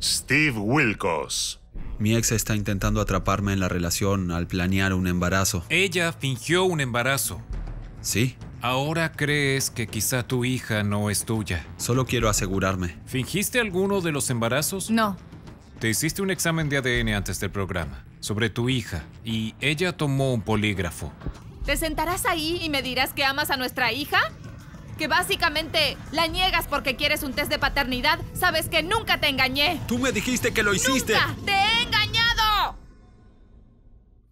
Steve Wilkos. Mi ex está intentando atraparme en la relación al planear un embarazo. Ella fingió un embarazo. ¿Sí? Ahora crees que quizá tu hija no es tuya. Solo quiero asegurarme. ¿Fingiste alguno de los embarazos? No. Te hiciste un examen de ADN antes del programa sobre tu hija y ella tomó un polígrafo. ¿Te sentarás ahí y me dirás que amas a nuestra hija? que básicamente la niegas porque quieres un test de paternidad, sabes que nunca te engañé. Tú me dijiste que lo hiciste. ¡Nunca te he engañado!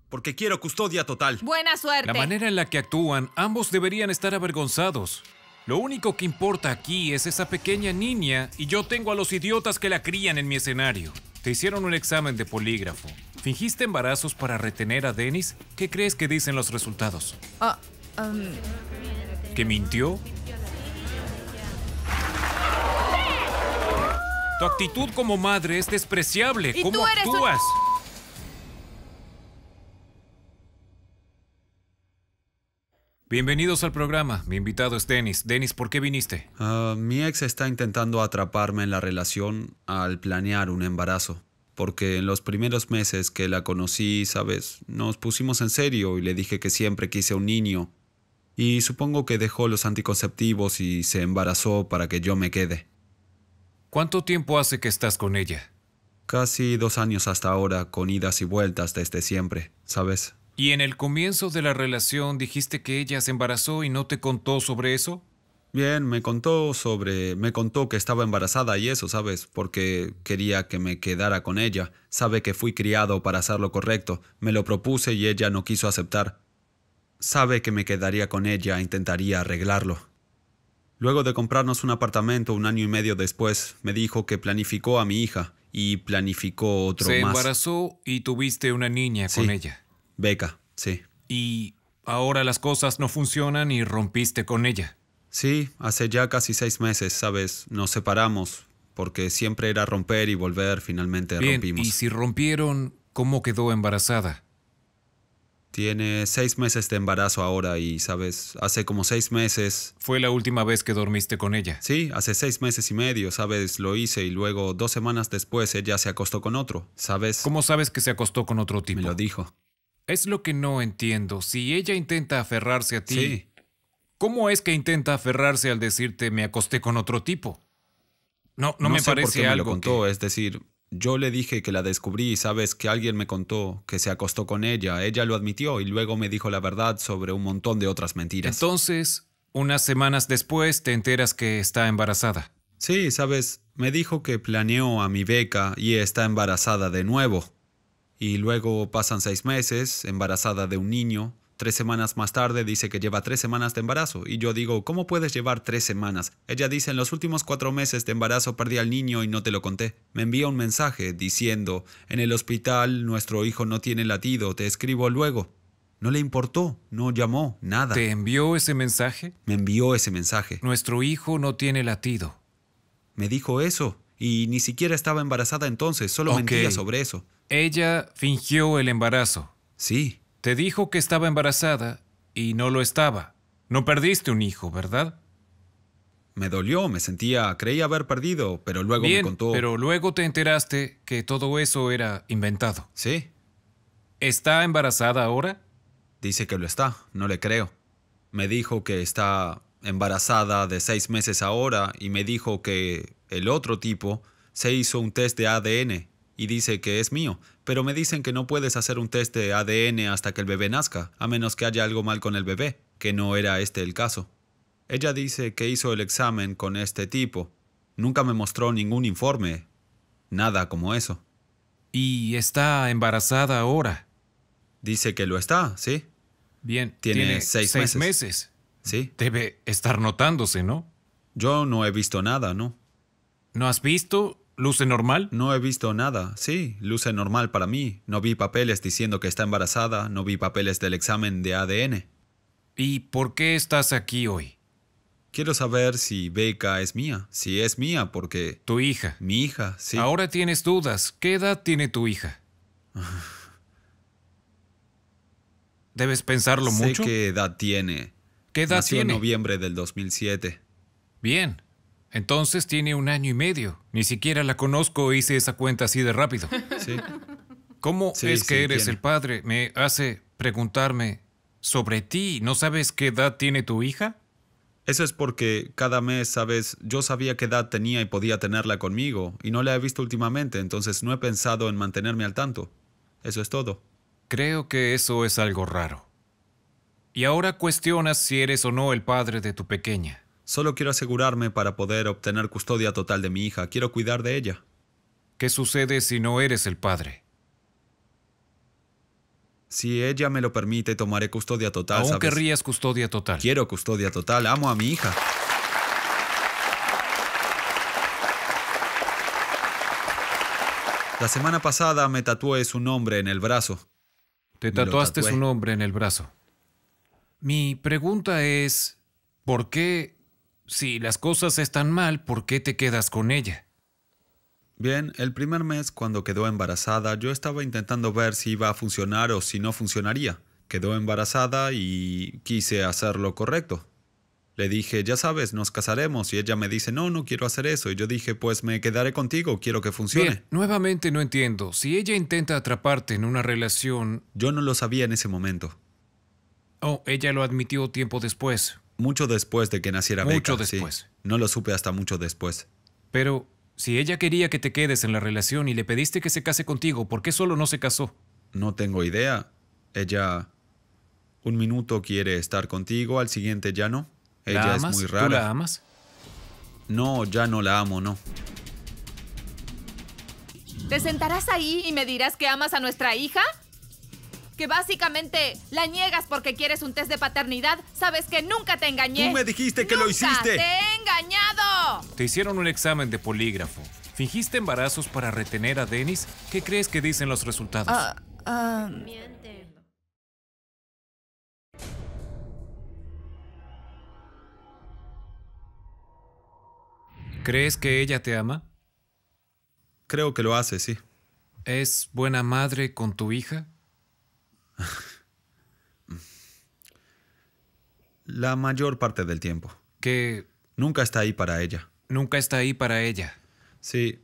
Porque quiero custodia total. Buena suerte. La manera en la que actúan, ambos deberían estar avergonzados. Lo único que importa aquí es esa pequeña niña y yo tengo a los idiotas que la crían en mi escenario. Te hicieron un examen de polígrafo. ¿Fingiste embarazos para retener a Dennis? ¿Qué crees que dicen los resultados? Oh, um. ¿Que mintió? Tu actitud como madre es despreciable. ¿Cómo actúas? Bienvenidos al programa. Mi invitado es Dennis. Dennis, ¿por qué viniste? Ah, mi ex está intentando atraparme en la relación al planear un embarazo. Porque en los primeros meses que la conocí, sabes, nos pusimos en serio y le dije que siempre quise un niño. Y supongo que dejó los anticonceptivos y se embarazó para que yo me quede. ¿Cuánto tiempo hace que estás con ella? Casi dos años hasta ahora, con idas y vueltas desde siempre, ¿sabes? ¿Y en el comienzo de la relación dijiste que ella se embarazó y no te contó sobre eso? Bien, me contó sobre... me contó que estaba embarazada y eso, ¿sabes? Porque quería que me quedara con ella. Sabe que fui criado para hacer lo correcto. Me lo propuse y ella no quiso aceptar. Sabe que me quedaría con ella, e intentaría arreglarlo. Luego de comprarnos un apartamento un año y medio después, me dijo que planificó a mi hija y planificó otro más. Se embarazó y tuviste una niña con ella. Beca, sí. Y ahora las cosas no funcionan y rompiste con ella. Sí, hace ya casi seis meses, ¿sabes? Nos separamos porque siempre era romper y volver, finalmente Bien, Y si rompieron, ¿cómo quedó embarazada? tiene seis meses de embarazo ahora y, ¿sabes? Hace como seis meses... Fue la última vez que dormiste con ella. Sí, hace seis meses y medio, ¿sabes? Lo hice y luego dos semanas después ella se acostó con otro, ¿sabes? ¿Cómo sabes que se acostó con otro tipo? Me lo dijo. Es lo que no entiendo. Si ella intenta aferrarse a ti... Sí. ¿Cómo es que intenta aferrarse al decirte me acosté con otro tipo? No, no, me parece por algo. Me lo contó, es decir, yo le dije que la descubrí y sabes que alguien me contó que se acostó con ella. Ella lo admitió y luego me dijo la verdad sobre un montón de otras mentiras. Entonces, unas semanas después te enteras que está embarazada. Sí, sabes, me dijo que planeó a mi beca y está embarazada de nuevo. Y luego pasan seis meses, embarazada de un niño, Tres semanas más tarde dice que lleva tres semanas de embarazo y yo digo, ¿cómo puedes llevar tres semanas? Ella dice, en los últimos cuatro meses de embarazo perdí al niño y no te lo conté. Me envía un mensaje diciendo, en el hospital nuestro hijo no tiene latido, te escribo luego. No le importó, no llamó, nada. ¿Te envió ese mensaje? Me envió ese mensaje. Nuestro hijo no tiene latido. Me dijo eso, y ni siquiera estaba embarazada entonces, solo mentía sobre eso. Ella fingió el embarazo. Sí. Te dijo que estaba embarazada y no lo estaba. No perdiste un hijo, ¿verdad? Me dolió, me sentía, creí haber perdido, pero luego me contó. Pero luego te enteraste que todo eso era inventado. Sí. ¿Está embarazada ahora? Dice que lo está, no le creo. Me dijo que está embarazada de seis meses ahora y me dijo que el otro tipo se hizo un test de ADN y dice que es mío, pero me dicen que no puedes hacer un test de ADN hasta que el bebé nazca, a menos que haya algo mal con el bebé, que no era este el caso. Ella dice que hizo el examen con este tipo. Nunca me mostró ningún informe. Nada como eso. ¿Y está embarazada ahora? Dice que lo está, ¿sí? Bien. Tiene, seis, meses. meses. Sí. Debe estar notándose, ¿no? Yo no he visto nada, ¿no? ¿No has visto? ¿Luce normal? No he visto nada. Sí, luce normal para mí. No vi papeles diciendo que está embarazada, no vi papeles del examen de ADN. ¿Y por qué estás aquí hoy? Quiero saber si Beca es mía. Si es mía, porque... Tu hija. Mi hija, sí. Ahora tienes dudas. ¿Qué edad tiene tu hija? ¿Debes pensarlo mucho? qué edad tiene. ¿Qué edad Nació en noviembre del 2007. Bien. Entonces tiene un año y medio. Ni siquiera la conozco hice esa cuenta así de rápido. Sí. ¿Cómo es que eres el padre? Me hace preguntarme sobre ti. ¿No sabes qué edad tiene tu hija? Eso es porque cada mes, sabes, yo sabía qué edad tenía y podía tenerla conmigo, y no la he visto últimamente, entonces no he pensado en mantenerme al tanto. Eso es todo. Creo que eso es algo raro. Y ahora cuestionas si eres o no el padre de tu pequeña. Solo quiero asegurarme para poder obtener custodia total de mi hija. Quiero cuidar de ella. ¿Qué sucede si no eres el padre? Si ella me lo permite, tomaré custodia total. Aún querrías custodia total. Quiero custodia total. Amo a mi hija. La semana pasada me tatué su nombre en el brazo. Te tatuaste su nombre en el brazo. Mi pregunta es, ¿por qué si las cosas están mal, ¿por qué te quedas con ella? Bien, el primer mes, cuando quedó embarazada, yo estaba intentando ver si iba a funcionar o si no funcionaría. Quedó embarazada y quise hacer lo correcto. Le dije, ya sabes, nos casaremos. Y ella me dice, no, no quiero hacer eso. Y yo dije, pues me quedaré contigo, quiero que funcione. nuevamente no entiendo. Si ella intenta atraparte en una relación... Yo no lo sabía en ese momento. Oh, ella lo admitió tiempo después. Mucho después de que naciera Mucho No lo supe hasta mucho después. Pero si ella quería que te quedes en la relación y le pediste que se case contigo, ¿por qué solo no se casó? No tengo idea. Ella un minuto quiere estar contigo, al siguiente ya no. Ella es muy rara. ¿Tú la amas? No, ya no la amo, no. ¿Te sentarás ahí y me dirás que amas a nuestra hija? básicamente la niegas porque quieres un test de paternidad, sabes que nunca te engañé. Tú me dijiste que lo hiciste. ¡Te he engañado! Te hicieron un examen de polígrafo. ¿Fingiste embarazos para retener a Dennis? ¿Qué crees que dicen los resultados? Uh, ¿Crees que ella te ama? Creo que lo hace, sí. ¿Es buena madre con tu hija? La mayor parte del tiempo. Que... Nunca está ahí para ella. Nunca está ahí para ella. Sí,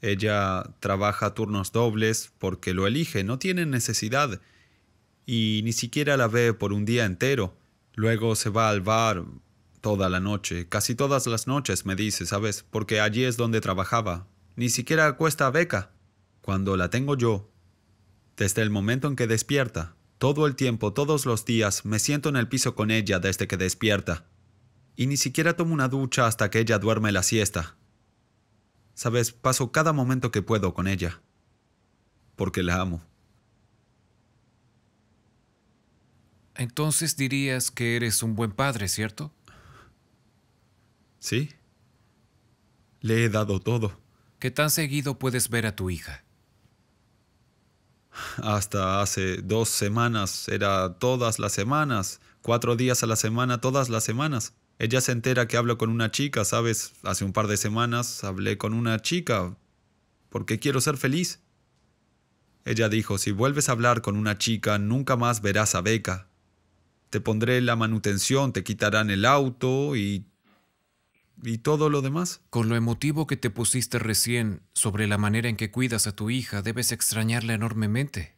ella trabaja turnos dobles porque lo elige, no tiene necesidad. Y ni siquiera la ve por un día entero. Luego se va al bar toda la noche, casi todas las noches, me dice, ¿sabes? Porque allí es donde trabajaba. Ni siquiera cuesta beca. Cuando la tengo yo, desde el momento en que despierta, todo el tiempo, todos los días, me siento en el piso con ella desde que despierta. Y ni siquiera tomo una ducha hasta que ella duerme la siesta. Sabes, paso cada momento que puedo con ella. Porque la amo. Entonces dirías que eres un buen padre, ¿cierto? Sí. Le he dado todo. ¿Qué tan seguido puedes ver a tu hija? hasta hace dos semanas era todas las semanas, cuatro días a la semana, todas las semanas. Ella se entera que hablo con una chica, ¿sabes? Hace un par de semanas hablé con una chica porque quiero ser feliz. Ella dijo, si vuelves a hablar con una chica, nunca más verás a Beca. Te pondré la manutención, te quitarán el auto y y todo lo demás. Con lo emotivo que te pusiste recién sobre la manera en que cuidas a tu hija, debes extrañarla enormemente.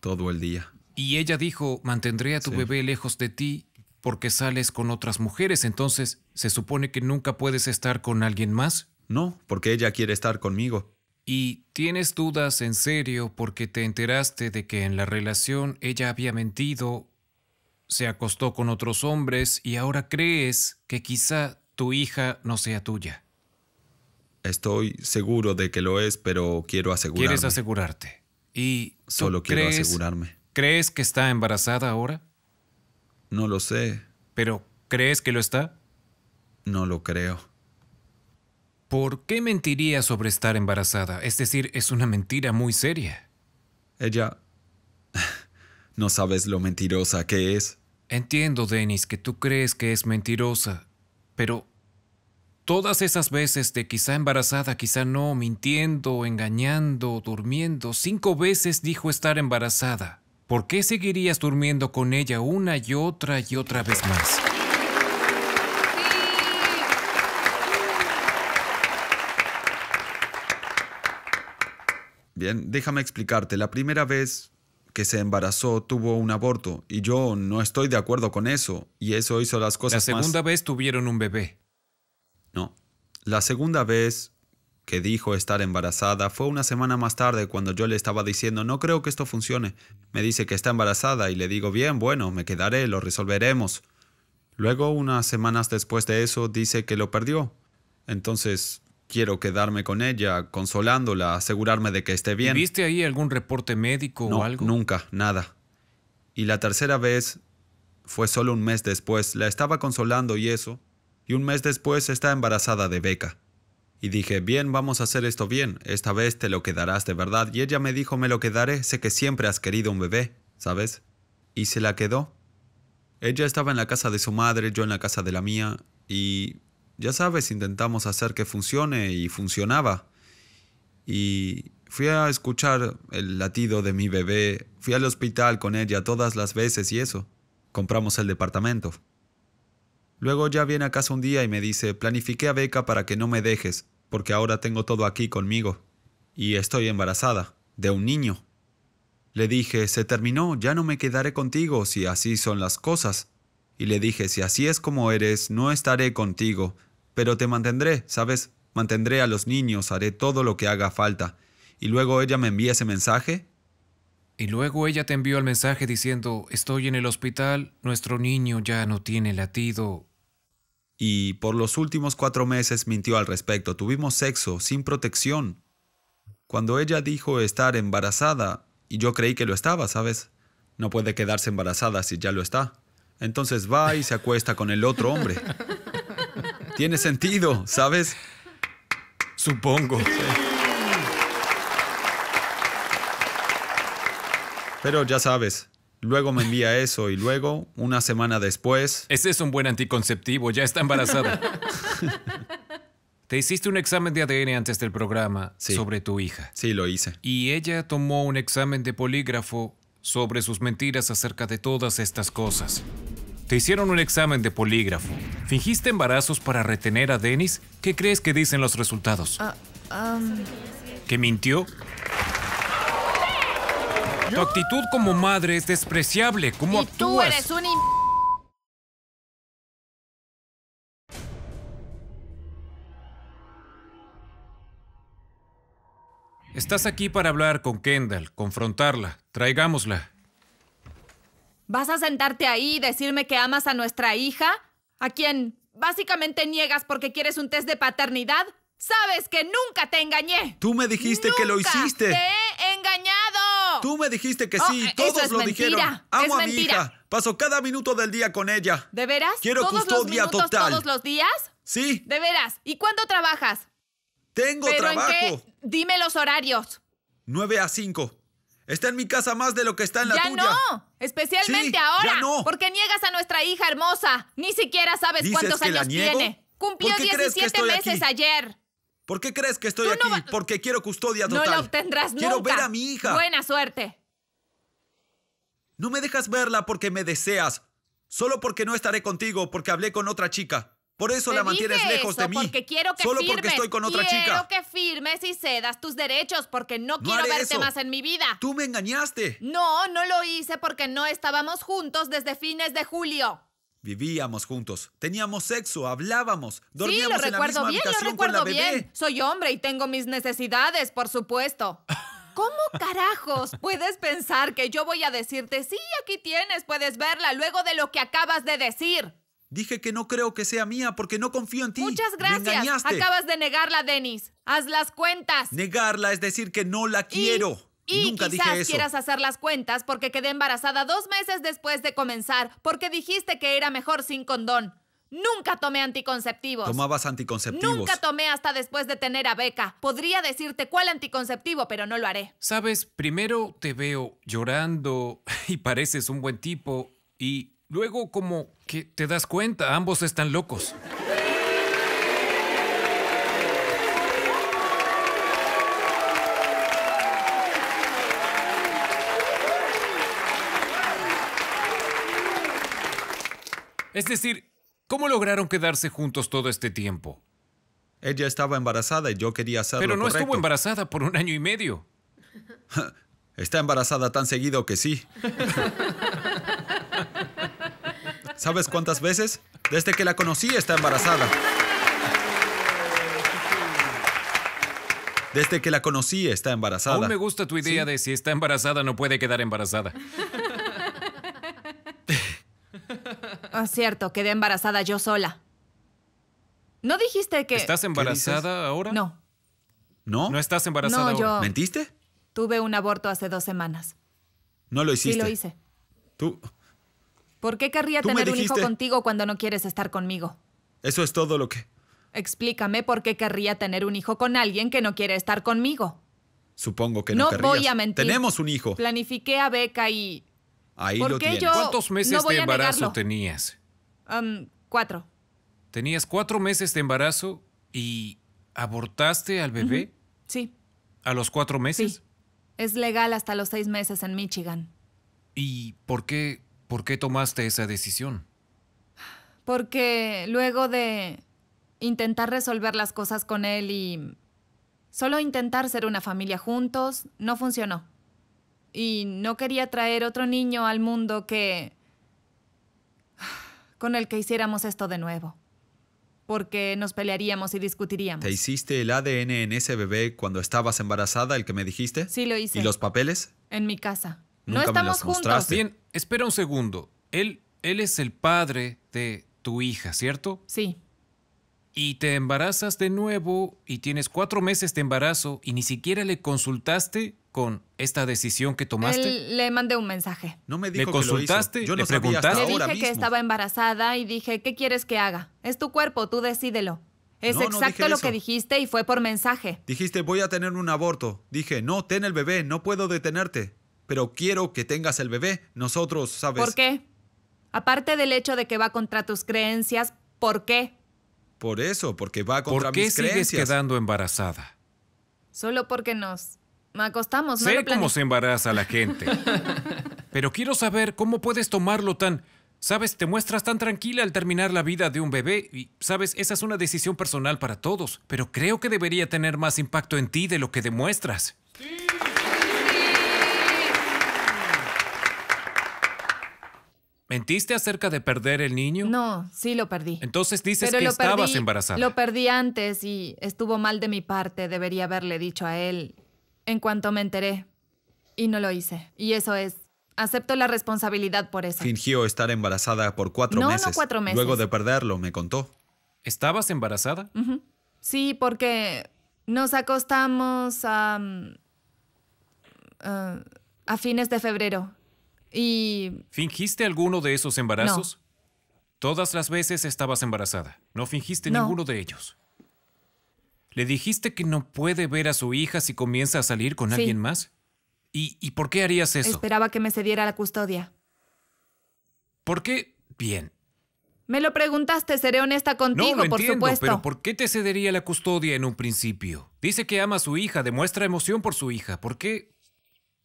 Todo el día. Y ella dijo, mantendré a tu bebé lejos de ti porque sales con otras mujeres, entonces se supone que nunca puedes estar con alguien más. No, porque ella quiere estar conmigo. ¿Y tienes dudas en serio porque te enteraste de que en la relación ella había mentido, se acostó con otros hombres y ahora crees que quizá tu hija no sea tuya. Estoy seguro de que lo es, pero quiero asegurarme. Quieres asegurarte. Y solo quiero asegurarme. ¿Crees que está embarazada ahora? No lo sé. ¿Pero crees que lo está? No lo creo. ¿Por qué mentiría sobre estar embarazada? Es decir, es una mentira muy seria. Ella... No sabes lo mentirosa que es. Entiendo, Denis, que tú crees que es mentirosa, pero todas esas veces de quizá embarazada, quizá no, mintiendo, engañando, durmiendo, cinco veces dijo estar embarazada. ¿Por qué seguirías durmiendo con ella una y otra y otra vez más? Bien, déjame explicarte. La primera vez que se embarazó tuvo un aborto y yo no estoy de acuerdo con eso y eso hizo las cosas. La segunda vez tuvieron un bebé. No. La segunda vez que dijo estar embarazada fue una semana más tarde cuando yo le estaba diciendo no creo que esto funcione. Me dice que está embarazada y le digo bien, bueno, me quedaré, lo resolveremos. Luego, unas semanas después de eso, dice que lo perdió. Entonces, Quiero quedarme con ella, consolándola, asegurarme de que esté bien. ¿Viste ahí algún reporte médico o algo? Nunca, nada. Y la tercera vez fue solo un mes después. La estaba consolando y eso. Y un mes después está embarazada de Beca. Y dije, bien, vamos a hacer esto bien. Esta vez te lo quedarás de verdad. Y ella me dijo, me lo quedaré. Sé que siempre has querido un bebé, ¿sabes? Y se la quedó. Ella estaba en la casa de su madre, yo en la casa de la mía. Y ya sabes, intentamos hacer que funcione y funcionaba. Y fui a escuchar el latido de mi bebé, fui al hospital con ella todas las veces y eso. Compramos el departamento. Luego ya viene a casa un día y me dice, planifiqué a Beca para que no me dejes, porque ahora tengo todo aquí conmigo. Y estoy embarazada, de un niño. Le dije, se terminó, ya no me quedaré contigo si así son las cosas. Y le dije, si así es como eres, no estaré contigo, pero te mantendré, ¿sabes? Mantendré a los niños, haré todo lo que haga falta. ¿Y luego ella me envía ese mensaje? Y luego ella te envió el mensaje diciendo, estoy en el hospital, nuestro niño ya no tiene latido. Y por los últimos cuatro meses mintió al respecto, tuvimos sexo, sin protección. Cuando ella dijo estar embarazada, y yo creí que lo estaba, ¿sabes? No puede quedarse embarazada si ya lo está. Entonces va y se acuesta con el otro hombre. tiene sentido, ¿sabes? Supongo. Pero ya sabes, luego me envía eso y luego, una semana después... Ese es un buen anticonceptivo, ya está embarazada. Te hiciste un examen de ADN antes del programa sobre tu hija. Sí, lo hice. Y ella tomó un examen de polígrafo sobre sus mentiras acerca de todas estas cosas. Te hicieron un examen de polígrafo. Fingiste embarazos para retener a Dennis. ¿Qué crees que dicen los resultados? Ah, um. ¿Que mintió? Tu actitud como madre es despreciable. ¿Cómo Tú eres un Estás aquí para hablar con Kendall, confrontarla. Traigámosla. ¿Vas a sentarte ahí y decirme que amas a nuestra hija? ¿A quien básicamente niegas porque quieres un test de paternidad? ¡Sabes que nunca te engañé! ¡Tú me dijiste que lo hiciste! ¡Te he engañado! ¡Tú me dijiste que sí! Oh, ¡Todos lo dijeron! ¡Amo a mi hija! Paso cada minuto del día con ella. ¿De veras? Quiero ¿Todos los minutos, ¿Todos los días? Sí. ¿De veras? ¿Y cuándo trabajas? Tengo trabajo. Dime los horarios. 9 a 5. Está en mi casa más de lo que está en la tuya. ¡Ya no! Especialmente ahora. Ya no. Porque niegas a nuestra hija hermosa. Ni siquiera sabes cuántos años tiene. Cumplió 17 meses ayer. ¿Por qué crees que estoy aquí? Porque quiero custodia total. No la obtendrás nunca. Quiero ver a mi hija. Buena suerte. No me dejas verla porque me deseas. Solo porque no estaré contigo, porque hablé con otra chica. Por eso la mantienes lejos de mí. solo porque estoy con otra quiero chica. Quiero que firmes y cedas tus derechos porque no, quiero verte más en mi vida. Tú me engañaste. No, no lo hice porque no estábamos juntos desde fines de julio. Vivíamos juntos, teníamos sexo, hablábamos, dormíamos sí, lo recuerdo bien, lo recuerdo Bien. Soy hombre y tengo mis necesidades, por supuesto. ¿Cómo carajos puedes pensar que yo voy a decirte, sí, aquí tienes, puedes verla, luego de lo que acabas de decir? Dije que no creo que sea mía porque no confío en ti. Muchas gracias. Acabas de negarla, Denis. Haz las cuentas. Negarla es decir que no la quiero. Y, quizás quieras hacer las cuentas porque quedé embarazada dos meses después de comenzar porque dijiste que era mejor sin condón. Nunca tomé anticonceptivos. Tomabas anticonceptivos. Nunca tomé hasta después de tener a Beca. Podría decirte cuál anticonceptivo, pero no lo haré. Sabes, primero te veo llorando y pareces un buen tipo y Luego como que te das cuenta, ambos están locos. Es decir, ¿cómo lograron quedarse juntos todo este tiempo? Ella estaba embarazada y yo quería hacerlo Pero no estuvo embarazada por un año y medio. Está embarazada tan seguido que sí. ¿Sabes cuántas veces? Desde que la conocí está embarazada. Desde que la conocí está embarazada. Aún me gusta tu idea de si está embarazada no puede quedar embarazada. Oh, cierto, quedé embarazada yo sola. ¿No dijiste que... ¿Estás embarazada ahora? No. ¿No? ¿No estás embarazada ahora? ¿Mentiste? Tuve un aborto hace dos semanas. No lo hiciste. Sí lo hice. Tú... ¿Por qué querría tener un hijo contigo cuando no quieres estar conmigo? Eso es todo lo que... Explícame por qué querría tener un hijo con alguien que no quiere estar conmigo. Supongo que no, no voy a mentir. Tenemos un hijo. Planifiqué a Beca y... Ahí lo ¿Cuántos meses de embarazo tenías? Um, cuatro. ¿Tenías cuatro meses de embarazo y abortaste al bebé? Sí. ¿A los cuatro meses? Sí. Es legal hasta los seis meses en Michigan. ¿Y por qué ¿Por qué tomaste esa decisión? Porque luego de intentar resolver las cosas con él y solo intentar ser una familia juntos, no funcionó. Y no quería traer otro niño al mundo que... con el que hiciéramos esto de nuevo. Porque nos pelearíamos y discutiríamos. ¿Te hiciste el ADN en ese bebé cuando estabas embarazada, el que me dijiste? Sí, lo hice. ¿Y los papeles? En mi casa no estamos juntos. Bien, espera un segundo. Él, él es el padre de tu hija, ¿cierto? Sí. Y te embarazas de nuevo y tienes cuatro meses de embarazo y ni siquiera le consultaste con esta decisión que tomaste. le mandé un mensaje. No me dijo ¿Le consultaste? Yo le preguntaste. Le dije que estaba embarazada y dije, ¿qué quieres que haga? Es tu cuerpo, tú decídelo. Es exacto lo que dijiste y fue por mensaje. Dijiste, voy a tener un aborto. Dije, no, ten el bebé, no puedo detenerte pero quiero que tengas el bebé. Nosotros, ¿sabes? ¿Por qué? Aparte del hecho de que va contra tus creencias, ¿por qué? Por eso, porque va contra mis creencias. ¿Por qué sigues quedando embarazada? Solo porque nos acostamos, Sé cómo se embaraza la gente. pero quiero saber cómo puedes tomarlo tan... Sabes, te muestras tan tranquila al terminar la vida de un bebé y, sabes, esa es una decisión personal para todos, pero creo que debería tener más impacto en ti de lo que demuestras. Sí. ¿Mentiste acerca de perder el niño? No, sí lo perdí. Entonces dices que estabas embarazada. Lo perdí antes y estuvo mal de mi parte. Debería haberle dicho a él en cuanto me enteré. Y no lo hice. Y eso es. Acepto la responsabilidad por eso. Fingió estar embarazada por cuatro meses. No, cuatro meses. Luego de perderlo, me contó. ¿Estabas embarazada? Sí, porque nos acostamos a. Ah, a fines de febrero y... ¿Fingiste alguno de esos embarazos? Todas las veces estabas embarazada. No fingiste ninguno de ellos. ¿Le dijiste que no puede ver a su hija si comienza a salir con alguien más? ¿Y, por qué harías eso? Esperaba que me cediera la custodia. ¿Por qué? Bien. Me lo preguntaste, seré honesta contigo, por entiendo, Pero ¿por qué te cedería la custodia en un principio? Dice que ama a su hija, demuestra emoción por su hija. ¿Por qué?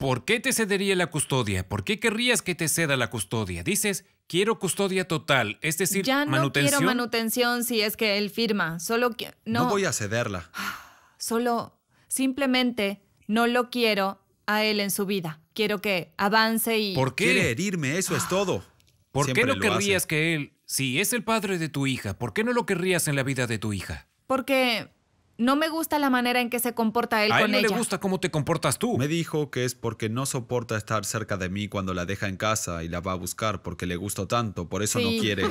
¿Por qué te cedería la custodia? ¿Por qué querrías que te ceda la custodia? Dices, quiero custodia total, es decir, ya no quiero manutención si es que él firma, solo que no. voy a cederla. Solo, simplemente, no lo quiero a él en su vida. Quiero que avance y. ¿Por qué? Quiere herirme, eso es ah. todo. ¿Por qué no querrías que él, si es el padre de tu hija, por qué no lo querrías en la vida de tu hija? Porque no me gusta la manera en que se comporta él con él no le gusta cómo te comportas tú. Me dijo que es porque no soporta estar cerca de mí cuando la deja en casa y la va a buscar porque le gusto tanto, por eso no quiere.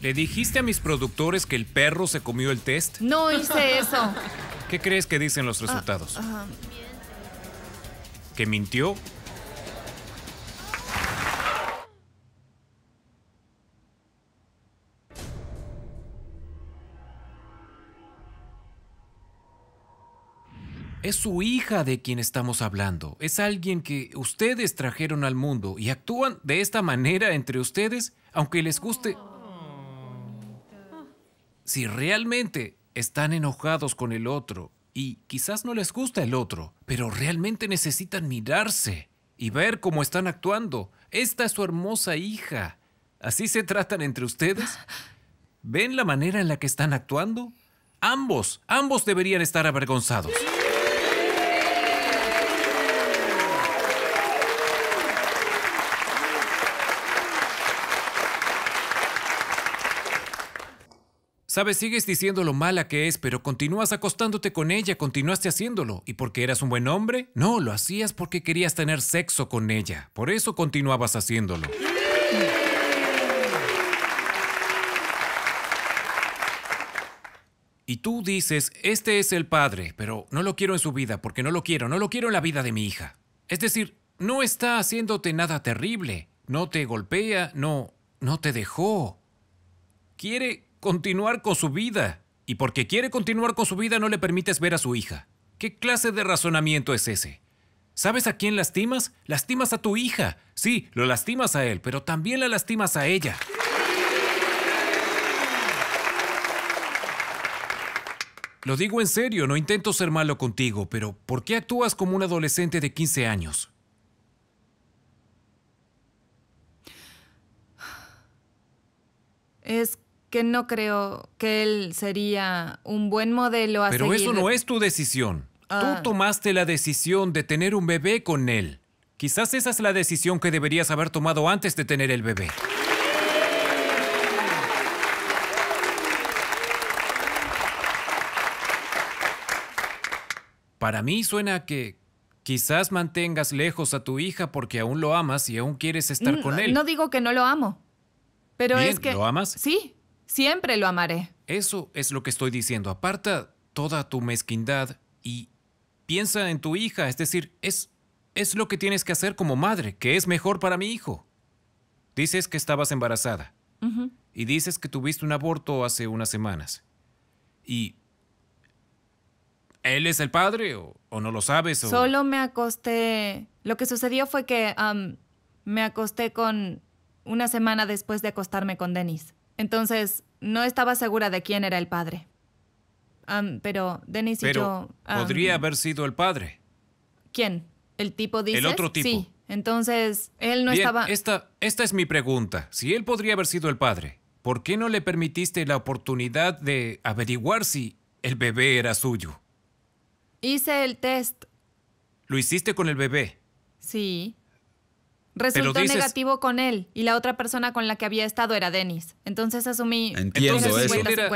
¿Le dijiste a mis productores que el perro se comió el test? No hice eso. ¿Qué crees que dicen los ah, resultados? ¿Que mintió? Es su hija de quien estamos hablando. Es alguien que ustedes trajeron al mundo y actúan de esta manera entre ustedes, aunque les guste. Si realmente están enojados con el otro y quizás no les gusta el otro, pero realmente necesitan mirarse y ver cómo están actuando. Esta es su hermosa hija. ¿Así se tratan entre ustedes? ¿Ven la manera en la que están actuando? Ambos, ambos deberían estar avergonzados. Sabes, sigues diciendo lo mala que es, pero continúas acostándote con ella, continuaste haciéndolo. ¿Y porque eras un buen hombre? No, lo hacías porque querías tener sexo con ella. Por eso continuabas haciéndolo. Y tú dices, este es el padre, pero no lo quiero en su vida, porque no lo quiero, no lo quiero en la vida de mi hija. Es decir, no está haciéndote nada terrible. No te golpea, no, no te dejó. Quiere continuar con su vida. Y porque quiere continuar con su vida no le permites ver a su hija. ¿Qué clase de razonamiento es ese? ¿Sabes a quién lastimas? Lastimas a tu hija. Sí, lo lastimas a él, pero también la lastimas a ella. Lo digo en serio, no intento ser malo contigo, pero ¿por qué actúas como un adolescente de 15 años? Es que no creo que él sería un buen modelo a Pero eso no es tu decisión. Tú ah. tomaste la decisión de tener un bebé con él. Quizás esa es la decisión que deberías haber tomado antes de tener el bebé. Para mí suena que quizás mantengas lejos a tu hija porque aún lo amas y aún quieres estar mm, con él. No digo que no lo amo. Pero es que. ¿Lo amas? Sí, Siempre lo amaré. Eso es lo que estoy diciendo. Aparta toda tu mezquindad y piensa en tu hija. Es decir, es, es lo que tienes que hacer como madre, que es mejor para mi hijo. Dices que estabas embarazada. Y dices que tuviste un aborto hace unas semanas. Y... ¿Él es el padre o, no lo sabes? O... Solo me acosté... Lo que sucedió fue que me acosté con... una semana después de acostarme con Denis. Entonces, no estaba segura de quién era el padre. pero Dennis yo. podría haber sido el padre. ¿Quién? ¿El tipo dice? El otro tipo. Sí. Entonces, él no estaba. Esta, esta es mi pregunta. Si él podría haber sido el padre, ¿por qué no le permitiste la oportunidad de averiguar si el bebé era suyo? Hice el test. ¿Lo hiciste con el bebé? Sí. Resultó negativo con él y la otra persona con la que había estado era Denis. Entonces asumí. Entiendo entonces, eso. Si, él era,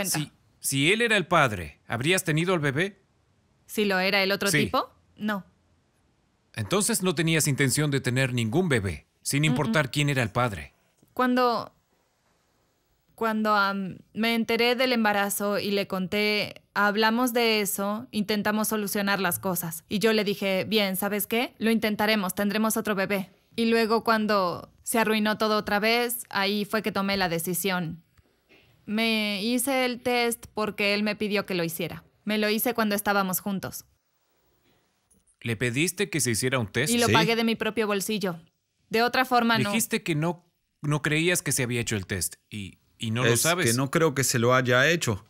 si, él era el padre, ¿habrías tenido el bebé? Si lo era el otro tipo, no. Entonces no tenías intención de tener ningún bebé, sin importar quién era el padre. Cuando. Cuando me enteré del embarazo y le conté, hablamos de eso, intentamos solucionar las cosas. Y yo le dije, bien, ¿sabes qué? Lo intentaremos, tendremos otro bebé. Y luego cuando se arruinó todo otra vez, ahí fue que tomé la decisión. Me hice el test porque él me pidió que lo hiciera. Me lo hice cuando estábamos juntos. ¿Le pediste que se hiciera un test? Y lo pagué de mi propio bolsillo. De otra forma, no. Dijiste que no, no creías que se había hecho el test y, y no lo sabes. que no creo que se lo haya hecho.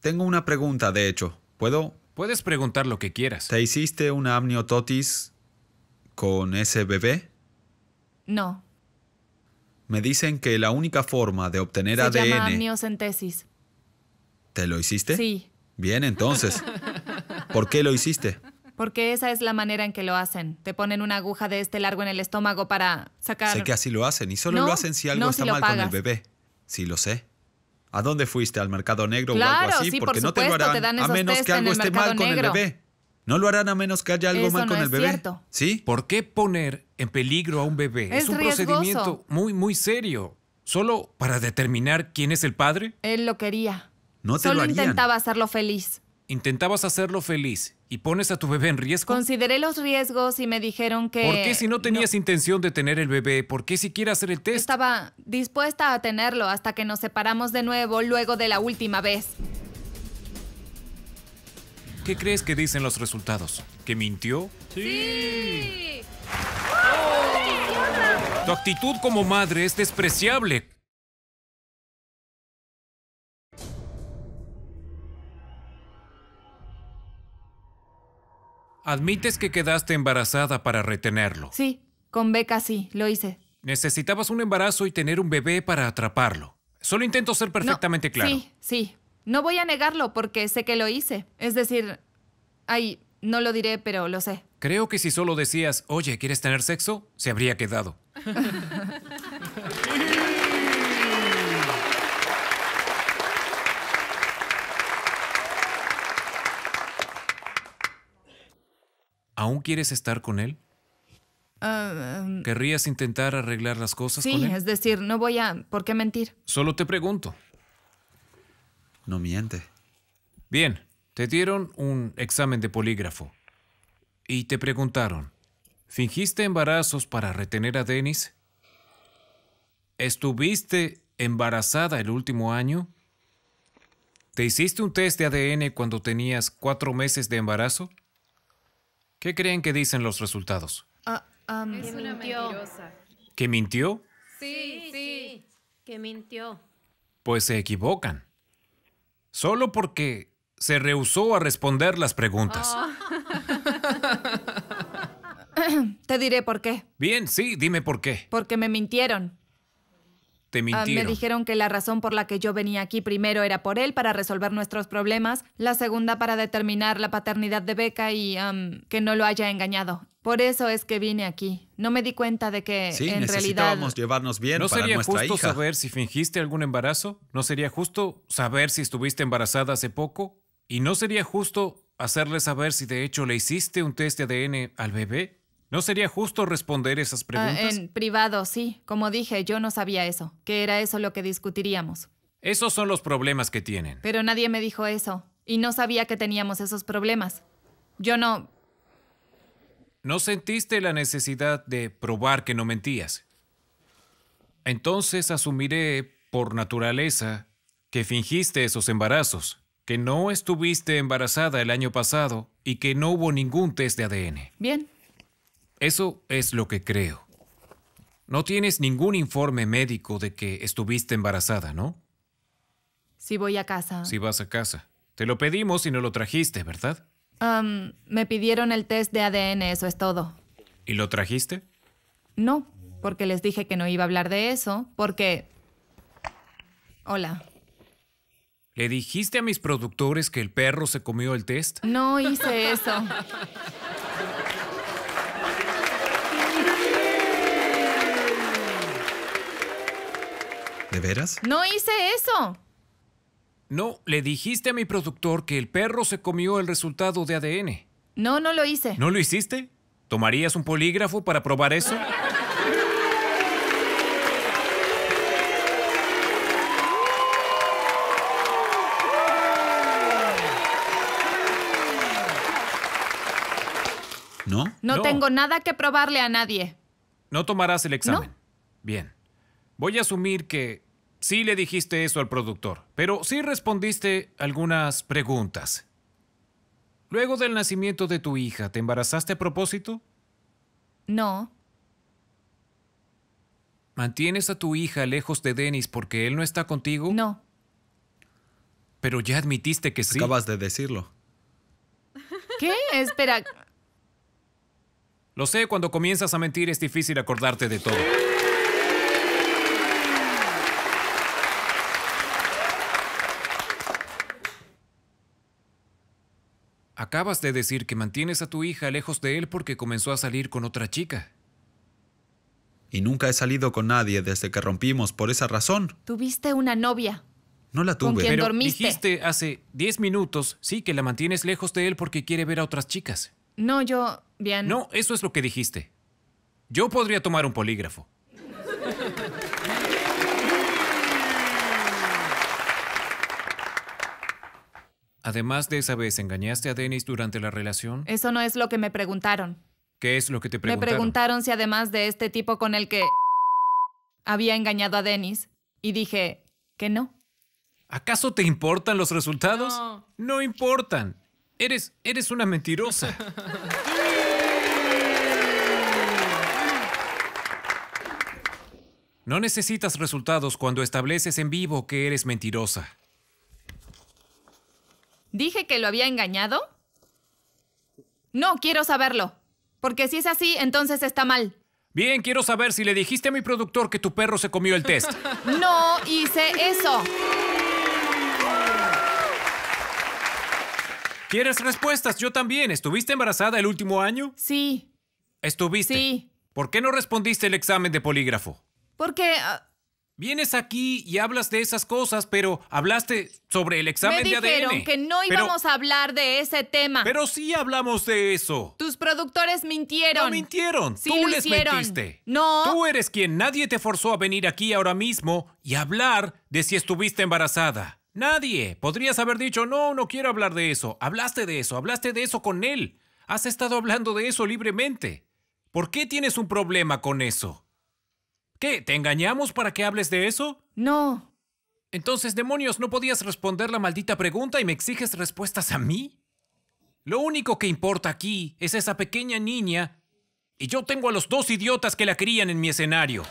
Tengo una pregunta, de hecho. ¿Puedo? Puedes preguntar lo que quieras. ¿Te hiciste una amniototis con ese bebé? No. Me dicen que la única forma de obtener ADN... llama ¿Te lo hiciste? Sí. Bien, entonces. ¿Por qué lo hiciste? Porque esa es la manera en que lo hacen. Te ponen una aguja de este largo en el estómago para sacar... Sé que así lo hacen y solo lo hacen si algo está mal con el bebé. Sí, lo sé. ¿A dónde fuiste? ¿Al mercado negro o algo así? porque no te lo harán a menos que algo esté mal con el bebé. No lo harán a menos que haya algo mal con el bebé. Cierto. ¿Sí? ¿Por qué poner en peligro a un bebé? Es, un procedimiento muy, muy serio. ¿Solo para determinar quién es el padre? Él lo quería. No te Solo lo harían. intentaba hacerlo feliz. Intentabas hacerlo feliz y pones a tu bebé en riesgo. Consideré los riesgos y me dijeron que. ¿Por qué si no tenías intención de tener el bebé? ¿Por qué siquiera hacer el test? Estaba dispuesta a tenerlo hasta que nos separamos de nuevo luego de la última vez. ¿Qué crees que dicen los resultados? ¿Que mintió? Sí. Tu actitud como madre es despreciable. Admites que quedaste embarazada para retenerlo. Sí, con Beca sí, lo hice. Necesitabas un embarazo y tener un bebé para atraparlo. Solo intento ser perfectamente claro. Sí, sí, no voy a negarlo porque sé que lo hice. Es decir, ay, no lo diré, pero lo sé. Creo que si solo decías, oye, ¿quieres tener sexo? Se habría quedado. ¿Aún quieres estar con él? Ah, um, ¿Querrías intentar arreglar las cosas con él? Sí, es decir, no voy a... ¿Por qué mentir? Solo te pregunto. No miente. Bien, te dieron un examen de polígrafo y te preguntaron, ¿fingiste embarazos para retener a Dennis? ¿Estuviste embarazada el último año? ¿Te hiciste un test de ADN cuando tenías cuatro meses de embarazo? ¿Qué creen que dicen los resultados? Ah, ah, es una mentirosa. ¿Que mintió? Sí, sí, que mintió. Pues se equivocan solo porque se rehusó a responder las preguntas. Ah. Te diré por qué. Bien, sí, dime por qué. Porque me mintieron. Te ah, mintieron. me dijeron que la razón por la que yo venía aquí primero era por él para resolver nuestros problemas, la segunda para determinar la paternidad de Beca y que no lo haya engañado. Por eso es que vine aquí. No me di cuenta de que en necesitábamos realidad llevarnos bien ¿No sería justo saber si fingiste algún embarazo? ¿No sería justo saber si estuviste embarazada hace poco? ¿Y no sería justo hacerle saber si de hecho le hiciste un test de ADN al bebé? ¿No sería justo responder esas ah, preguntas? en privado, sí. Como dije, yo no sabía eso, que era eso lo que discutiríamos. Esos son los problemas que tienen. Pero nadie me dijo eso, y no sabía que teníamos esos problemas. Yo no, no sentiste la necesidad de probar que no mentías. Entonces asumiré, por naturaleza, que fingiste esos embarazos, que no estuviste embarazada el año pasado y que no hubo ningún test de ADN. Bien. Eso es lo que creo. No tienes ningún informe médico de que estuviste embarazada, ¿no? Si voy a casa. Si vas a casa. Te lo pedimos y no lo trajiste, ¿verdad? me pidieron el test de ADN, eso es todo. ¿Y lo trajiste? No, porque les dije que no iba a hablar de eso, porque... Hola. ¿Le dijiste a mis productores que el perro se comió el test? No hice eso. ¿De veras? No hice eso. No, le dijiste a mi productor que el perro se comió el resultado de ADN. No, no lo hice. ¿No lo hiciste? ¿Tomarías un polígrafo para probar eso? ¿No? ¿No? tengo nada que probarle a nadie. ¿No tomarás el examen? Bien. Voy a asumir que Sí le dijiste eso al productor, pero sí respondiste algunas preguntas. Luego del nacimiento de tu hija, ¿te embarazaste a propósito? No. ¿Mantienes a tu hija lejos de Dennis porque él no está contigo? No. Pero ya admitiste que sí. Acabas de decirlo. ¿Qué? Espera. Lo sé, cuando comienzas a mentir es difícil acordarte de todo. Acabas de decir que mantienes a tu hija lejos de él porque comenzó a salir con otra chica. Y nunca he salido con nadie desde que rompimos por esa razón. Tuviste una novia. No la tuve. ¿Con quién Pero dormiste? dijiste hace diez minutos, sí, que la mantienes lejos de él porque quiere ver a otras chicas. No, yo, bien. No, eso es lo que dijiste. Yo podría tomar un polígrafo. Además de esa vez, ¿engañaste a Dennis durante la relación? Eso no es lo que me preguntaron. ¿Qué es lo que te preguntaron? Me preguntaron si además de este tipo con el que había engañado a Dennis, y dije que no. ¿Acaso te importan los resultados? No, no importan. Eres, eres una mentirosa. no necesitas resultados cuando estableces en vivo que eres mentirosa. ¿Dije que lo había engañado? No, quiero saberlo. Porque si es así, entonces está mal. Bien, quiero saber si le dijiste a mi productor que tu perro se comió el test. No hice eso. ¿Quieres respuestas? Yo también. ¿Estuviste embarazada el último año? Sí. ¿Estuviste? Sí. ¿Por qué no respondiste el examen de polígrafo? Porque... Ah, Vienes aquí y hablas de esas cosas, pero hablaste sobre el examen de ADN. dijeron que no íbamos a hablar de ese tema. Pero sí hablamos de eso. Tus productores mintieron. No mintieron. Tú les mentiste. No. Tú eres quien nadie te forzó a venir aquí ahora mismo y hablar de si estuviste embarazada. Nadie. Podrías haber dicho, no, no quiero hablar de eso. Hablaste de eso, hablaste de eso con él. Has estado hablando de eso libremente. ¿Por qué tienes un problema con eso? ¿Qué? ¿Te engañamos para que hables de eso? No. Entonces, demonios, ¿no podías responder la maldita pregunta y me exiges respuestas a mí? Lo único que importa aquí es esa pequeña niña y yo tengo a los dos idiotas que la crían en mi escenario.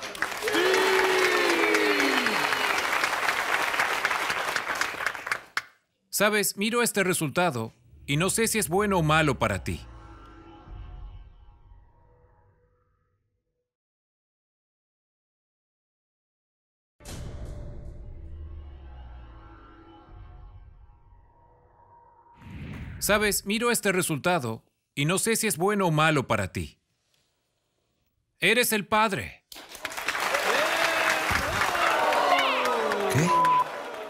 Sabes, miro este resultado y no sé si es bueno o malo para ti. Sabes, miro este resultado y no sé si es bueno o malo para ti. Eres el padre. ¿Qué?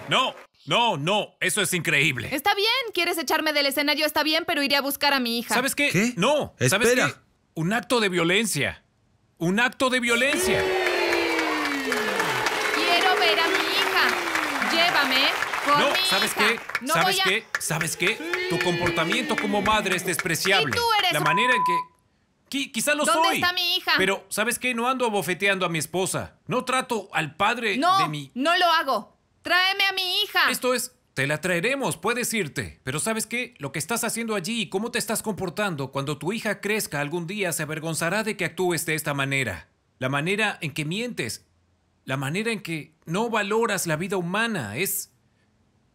No, no, no, eso es increíble. Está bien, quieres echarme del escenario, está bien, pero iré a buscar a mi hija. ¿Sabes qué? No, Espera. Un acto de violencia. Un acto de violencia. ¿Sabes qué? ¿Sabes qué? ¿Sabes qué? Tu comportamiento como madre es despreciable. tú eres... La manera en que... quizá lo ¿Dónde está mi hija? Pero, ¿sabes qué? No ando abofeteando a mi esposa. No trato al padre de mi... No, no lo hago. Tráeme a mi hija. Esto es... Te la traeremos, puedes irte. Pero ¿sabes qué? Lo que estás haciendo allí y cómo te estás comportando cuando tu hija crezca algún día se avergonzará de que actúes de esta manera. La manera en que mientes. La manera en que no valoras la vida humana es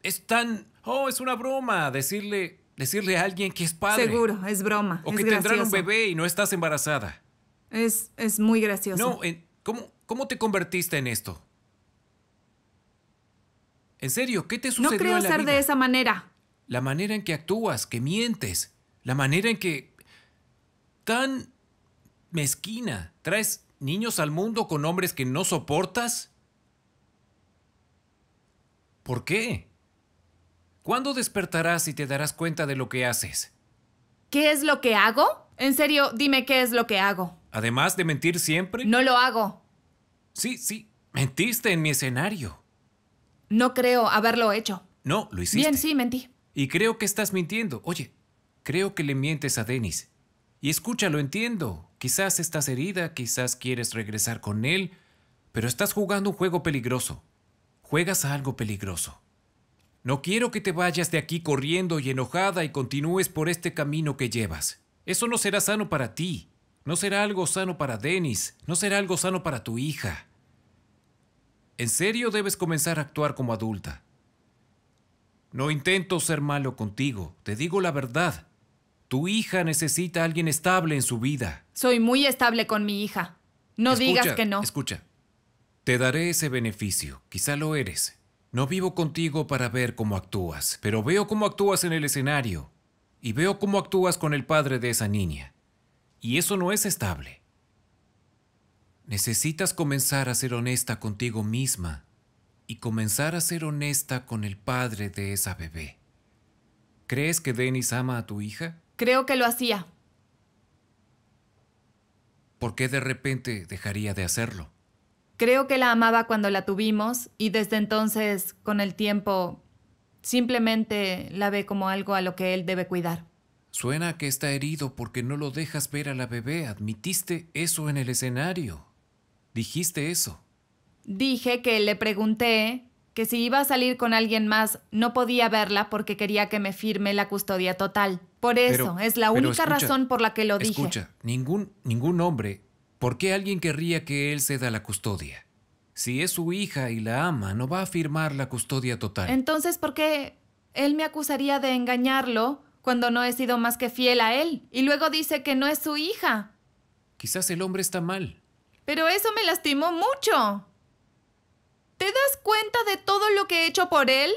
es tan, oh, es una broma decirle, decirle a alguien que es padre. Seguro, es broma. O que tendrán un bebé y no estás embarazada. Es, muy gracioso. No, ¿cómo, te convertiste en esto? ¿En serio? ¿Qué te sucedió? No creo ser de esa manera. La manera en que actúas, que mientes, la manera en que. tan mezquina. Traes niños al mundo con hombres que no soportas. ¿Por qué? ¿Cuándo despertarás y te darás cuenta de lo que haces? ¿Qué es lo que hago? En serio, dime qué es lo que hago. Además de mentir siempre. No lo hago. Sí, sí, mentiste en mi escenario. No creo haberlo hecho. No, lo hiciste. Bien, sí, mentí. Y creo que estás mintiendo. Oye, creo que le mientes a Denis. Y escúchalo, entiendo. Quizás estás herida, quizás quieres regresar con él, pero estás jugando un juego peligroso. Juegas a algo peligroso. No quiero que te vayas de aquí corriendo y enojada y continúes por este camino que llevas. Eso no será sano para ti. No será algo sano para Dennis. No será algo sano para tu hija. En serio debes comenzar a actuar como adulta. No intento ser malo contigo. Te digo la verdad. Tu hija necesita a alguien estable en su vida. Soy muy estable con mi hija. No digas que no. Escucha. Te daré ese beneficio. Quizá lo eres. No vivo contigo para ver cómo actúas, pero veo cómo actúas en el escenario y veo cómo actúas con el padre de esa niña. Y eso no es estable. Necesitas comenzar a ser honesta contigo misma y comenzar a ser honesta con el padre de esa bebé. ¿Crees que Dennis ama a tu hija? Creo que lo hacía. ¿Por qué de repente dejaría de hacerlo? Creo que la amaba cuando la tuvimos y desde entonces, con el tiempo, simplemente la ve como algo a lo que él debe cuidar. Suena que está herido porque no lo dejas ver a la bebé. Admitiste eso en el escenario. Dijiste eso. Dije que le pregunté que si iba a salir con alguien más no podía verla porque quería que me firme la custodia total. Por eso, es la única razón por la que lo dije. Escucha, ningún, ningún hombre ¿Por qué alguien querría que él ceda la custodia? Si es su hija y la ama, no va a firmar la custodia total. Entonces, ¿por qué él me acusaría de engañarlo cuando no he sido más que fiel a él? Y luego dice que no es su hija. Quizás el hombre está mal. Pero eso me lastimó mucho. ¿Te das cuenta de todo lo que he hecho por él?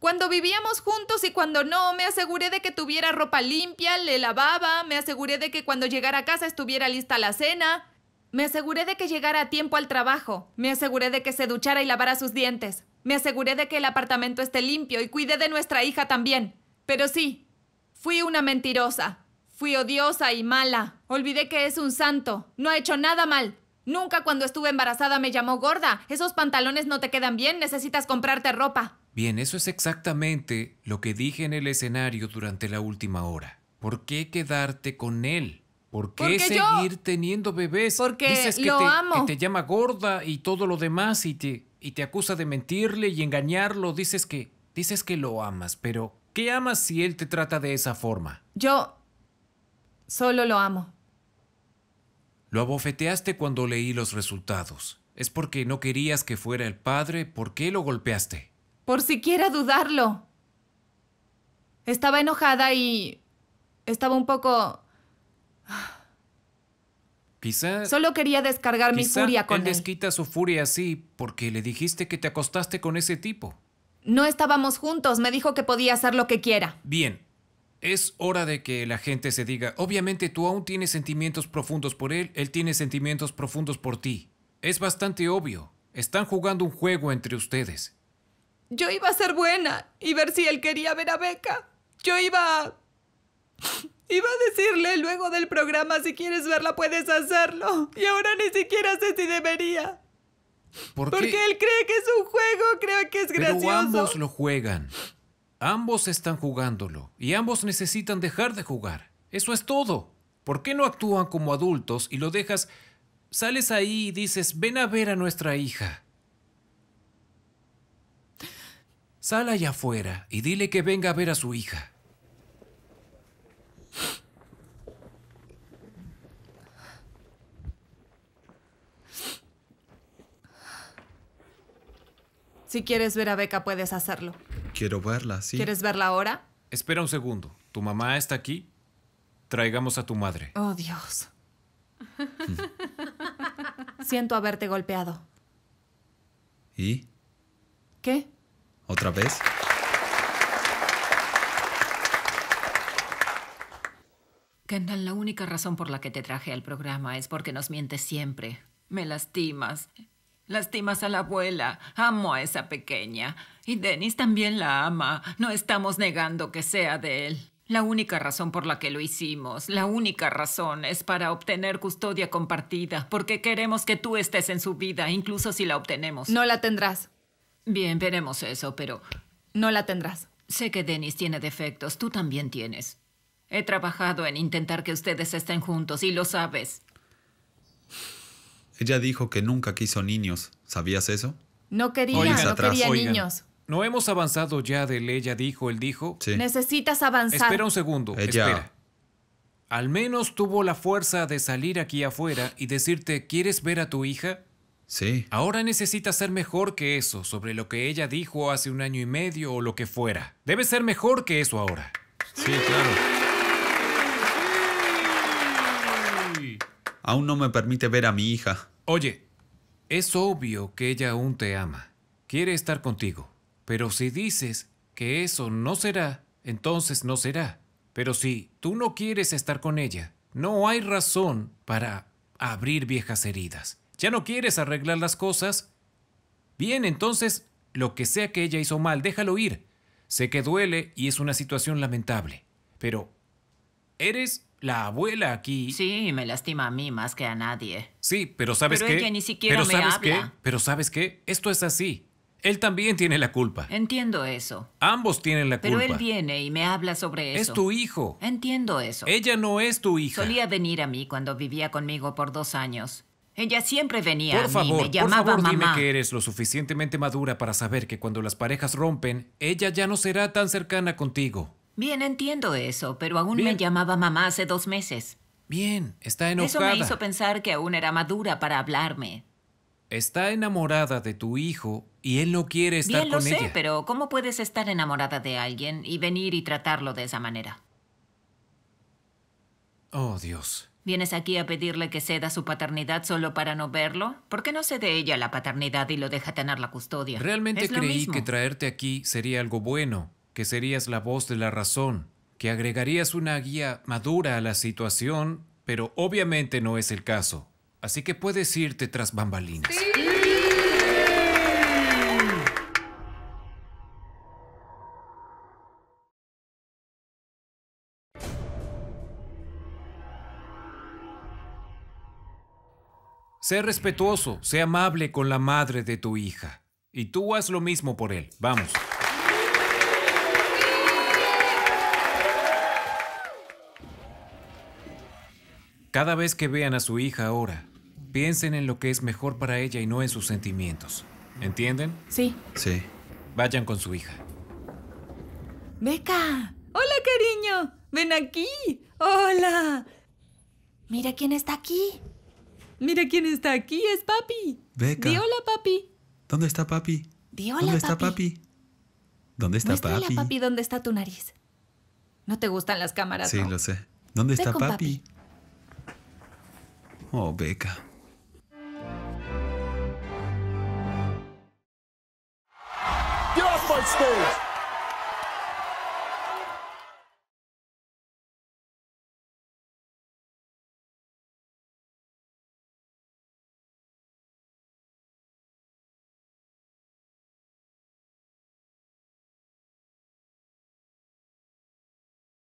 Cuando vivíamos juntos y cuando no, me aseguré de que tuviera ropa limpia, le lavaba, me aseguré de que cuando llegara a casa estuviera lista la cena, me aseguré de que llegara a tiempo al trabajo, me aseguré de que se duchara y lavara sus dientes, me aseguré de que el apartamento esté limpio y cuidé de nuestra hija también. Pero sí, fui una mentirosa, fui odiosa y mala, olvidé que es un santo, no ha hecho nada mal. Nunca cuando estuve embarazada me llamó gorda, esos pantalones no te quedan bien, necesitas comprarte ropa. Bien, eso es exactamente lo que dije en el escenario durante la última hora. ¿Por qué quedarte con él? ¿Por qué seguir teniendo bebés? Porque que lo te, amo. te llama gorda y todo lo demás y te, y te acusa de mentirle y engañarlo. Dices que, dices que lo amas, pero ¿qué amas si él te trata de esa forma? Yo solo lo amo. Lo abofeteaste cuando leí los resultados. ¿Es porque no querías que fuera el padre? ¿Por qué lo golpeaste? por siquiera dudarlo. Estaba enojada y estaba un poco... Quizá... Solo quería descargar mi furia con él. Él desquita su furia así porque le dijiste que te acostaste con ese tipo. No estábamos juntos, me dijo que podía hacer lo que quiera. Bien, es hora de que la gente se diga, obviamente tú aún tienes sentimientos profundos por él, él tiene sentimientos profundos por ti. Es bastante obvio, están jugando un juego entre ustedes. Yo iba a ser buena y ver si él quería ver a Beca. Yo iba a... Iba a decirle luego del programa si quieres verla puedes hacerlo. Y ahora ni siquiera sé si debería. ¿Por Porque él cree que es un juego, creo que es gracioso. Pero ambos lo juegan. Ambos están jugándolo y ambos necesitan dejar de jugar. Eso es todo. ¿Por qué no actúan como adultos y lo dejas? Sales ahí y dices, ven a ver a nuestra hija. Sal allá afuera y dile que venga a ver a su hija. Si quieres ver a Beca, puedes hacerlo. Quiero verla, sí. ¿Quieres verla ahora? Espera un segundo. ¿Tu mamá está aquí? Traigamos a tu madre. Oh, Dios. Siento haberte golpeado. ¿Y? ¿Qué? otra vez. Kendall, la única razón por la que te traje al programa es porque nos mientes siempre. Me lastimas. Lastimas a la abuela. Amo a esa pequeña. Y Dennis también la ama. No estamos negando que sea de él. La única razón por la que lo hicimos, la única razón es para obtener custodia compartida, porque queremos que tú estés en su vida, incluso si la obtenemos. No la tendrás. Bien, veremos eso, pero No la tendrás. sé que Dennis tiene defectos. Tú también tienes. He trabajado en intentar que ustedes estén juntos y lo sabes. Ella dijo que nunca quiso niños. ¿Sabías eso? No quería, no quería niños. ¿No hemos avanzado ya del ella dijo, él dijo? Necesitas avanzar. Espera un segundo, espera. Al menos tuvo la fuerza de salir aquí afuera y decirte, ¿quieres ver a tu hija? Sí. Ahora necesita ser mejor que eso sobre lo que ella dijo hace un año y medio o lo que fuera. Debe ser mejor que eso ahora. Sí, claro. Aún no me permite ver a mi hija. Oye, es obvio que ella aún te ama. Quiere estar contigo. Pero si dices que eso no será, entonces no será. Pero si tú no quieres estar con ella, no hay razón para abrir viejas heridas ya no quieres arreglar las cosas. Bien, entonces, lo que sea que ella hizo mal, déjalo ir. Sé que duele y es una situación lamentable, pero eres la abuela aquí. Sí, me lastima a mí más que a nadie. Sí, pero sabes pero Ella ni siquiera me sabes habla. Pero sabes qué, esto es así. Él también tiene la culpa. Entiendo eso. Ambos tienen la culpa. Pero él viene y me habla sobre eso. Es tu hijo. Entiendo eso. Ella no es tu hija. Solía venir a mí cuando vivía conmigo por dos años. Ella siempre venía y a mí, me llamaba por favor, mamá. Dime que eres lo suficientemente madura para saber que cuando las parejas rompen, ella ya no será tan cercana contigo. Bien, entiendo eso, pero aún me llamaba mamá hace dos meses. Bien, está enojada. Eso me hizo pensar que aún era madura para hablarme. Está enamorada de tu hijo y él no quiere estar Bien, lo con sé, pero ¿cómo puedes estar enamorada de alguien y venir y tratarlo de esa manera? Oh, Dios. ¿Vienes aquí a pedirle que ceda su paternidad solo para no verlo? ¿Por qué no cede ella la paternidad y lo deja tener la custodia? Realmente creí que traerte aquí sería algo bueno, que serías la voz de la razón, que agregarías una guía madura a la situación, pero obviamente no es el caso. Así que puedes irte tras bambalinas. Sé respetuoso, sé amable con la madre de tu hija. Y tú haz lo mismo por él. Vamos. Cada vez que vean a su hija ahora, piensen en lo que es mejor para ella y no en sus sentimientos. ¿Entienden? Sí. Sí. Vayan con su hija. Beca. Hola, cariño. Ven aquí. Hola. Mira quién está aquí. Mira quién está aquí, es papi. Beca. Di hola, papi. ¿Dónde está papi? Di ¿Dónde está papi? ¿Dónde está papi? A papi, ¿dónde está tu nariz? No te gustan las cámaras. Sí, lo sé. ¿Dónde está papi? Oh, Beca. Get off